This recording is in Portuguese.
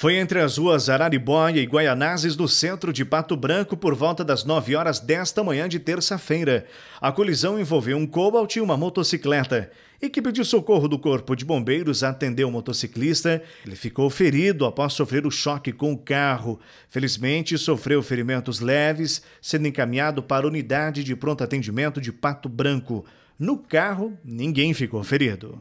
Foi entre as ruas Araribóia e Guaianazes, do centro de Pato Branco, por volta das 9 horas desta manhã de terça-feira. A colisão envolveu um Cobalt e uma motocicleta. Equipe de socorro do Corpo de Bombeiros atendeu o motociclista. Ele ficou ferido após sofrer o choque com o carro. Felizmente, sofreu ferimentos leves, sendo encaminhado para a unidade de pronto atendimento de Pato Branco. No carro, ninguém ficou ferido.